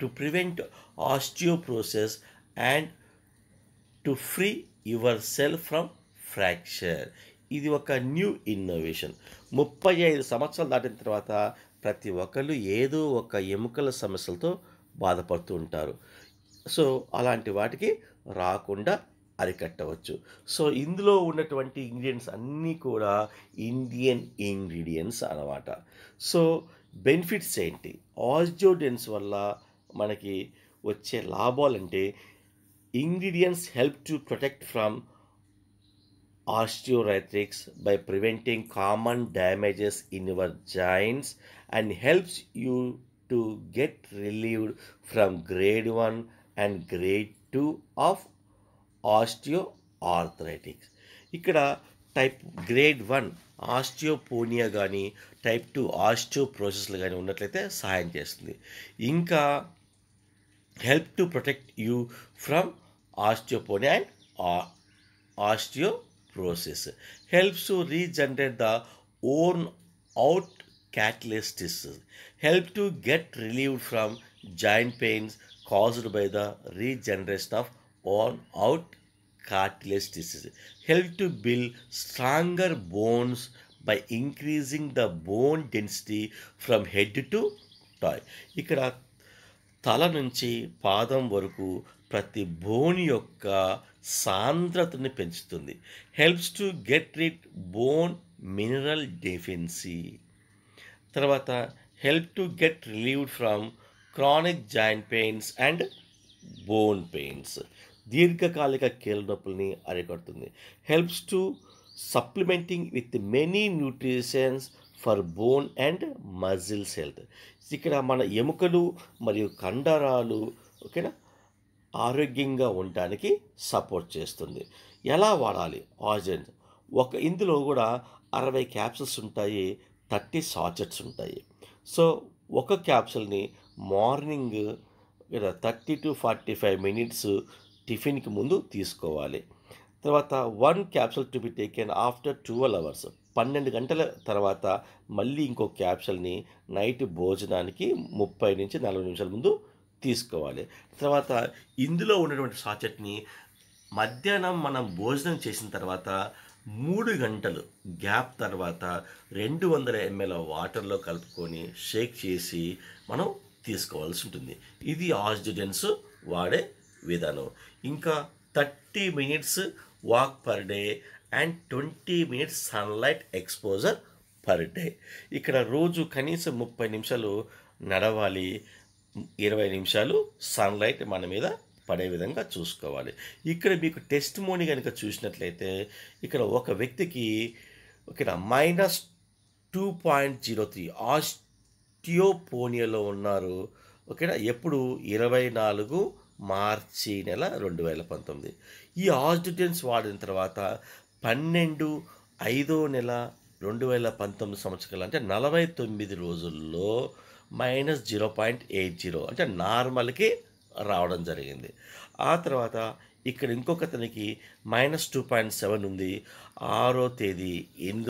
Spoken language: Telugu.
to prevent osteoporosis and to free your cell from fracture ఇది ఒక న్యూ ఇన్నోవేషన్ ముప్పై ఐదు సంవత్సరాలు దాటిన తర్వాత ప్రతి ఒక్కరు ఏదో ఒక ఎముకల సమస్యలతో బాధపడుతూ ఉంటారు సో అలాంటి వాటికి రాకుండా అరికట్టవచ్చు సో ఇందులో ఉన్నటువంటి ఇంగ్రీడియంట్స్ అన్నీ కూడా ఇండియన్ ఇంగ్రీడియంట్స్ అనమాట సో బెనిఫిట్స్ ఏంటి ఆజోడెన్స్ వల్ల మనకి వచ్చే లాభాలు అంటే ingredients help to protect from osteoarthritis by preventing common damages in your joints and helps you to get relieved from grade one and grade two of osteoarthritis ఇక్కడ టైప్ గ్రేడ్ వన్ ఆస్టియోపోనియా కానీ టైప్ టూ ఆస్టియో ప్రోసెస్లు కానీ ఉన్నట్లయితే సహాయం చేస్తుంది ఇంకా help to protect you from osteopenia and osteoporosis helps to regenerate the worn out cartilages help to get relieved from joint pains caused by the regeneration of worn out cartilage disease. Help to build stronger bones by increasing the bone density from head to toe ఇక్కడ తల నుంచి పాదం వరకు ప్రతి బోన్ యొక్క సాంద్రతని పెంచుతుంది helps to get rid bone mineral deficiency తర్వాత help to get relieved from chronic joint pains and bone pains దీర్ఘకాలిక కీలనొప్పుల్ని నొప్పుల్ని అరికడుతుంది helps to supplementing with many nutritions for bone and muscles health ఇక్కడ మన ఎముకలు మరియు కండరాలు ఓకేనా ఆరోగ్యంగా ఉండడానికి సపోర్ట్ చేస్తుంది ఎలా వాడాలి ఆజెన్ ఒక ఇందులో కూడా అరవై క్యాప్సుల్స్ ఉంటాయి థర్టీ సాచెట్స్ ఉంటాయి సో ఒక క్యాప్సుల్ని morning thirty to forty five minutes టిఫిన్కి ముందు తీసుకోవాలి తర్వాత one capsule to be taken after twelve hours పన్నెండు గంటల తర్వాత మళ్ళీ ఇంకో క్యాప్సూల్ని నైట్ భోజనానికి ముప్పై నుంచి నలభై నిమిషాల ముందు తీసుకోవాలి తర్వాత ఇందులో ఉన్నటువంటి సాచెట్ని మధ్యాహ్నం మనం భోజనం చేసిన తర్వాత మూడు గంటలు గ్యాప్ తర్వాత రెండు వందల ఎంఎల్ వాటర్లో కలుపుకొని షేక్ చేసి మనం తీసుకోవాల్సి ఉంటుంది ఇది ఆక్సిడెంట్స్ వాడే విధానం ఇంకా thirty minutes walk per day and twenty minutes sunlight exposure per day ఇక్కడ రోజు కనీసం ముప్పై నిమిషాలు నడవాలి ఇరవై నిమిషాలు సన్లైట్ మన మీద పడే విధంగా చూసుకోవాలి ఇక్కడ మీకు టెస్ట్ మోని కనుక చూసినట్లయితే ఇక్కడ ఒక వ్యక్తికి ఇక్కడ minus two point zero three ఆస్టియోపోనియాలో ఉన్నారు ఓకేనా ఎప్పుడు ఇరవై నాలుగు మార్చి నెల రెండు వేల పంతొమ్మిది ఈ ఆస్టిట్యూన్స్ వాడిన తర్వాత పన్నెండు ఐదో నెల రెండు వేల పంతొమ్మిది సంవత్సరాలు అంటే నలభై తొమ్మిది రోజుల్లో minus zero point eight zero అంటే నార్మల్కి రావడం జరిగింది ఆ తర్వాత ఇక్కడ ఇంకొకతనికి మైనస్ టూ పాయింట్ సెవెన్ ఉంది ఆరో తేదీ ఎనిమిది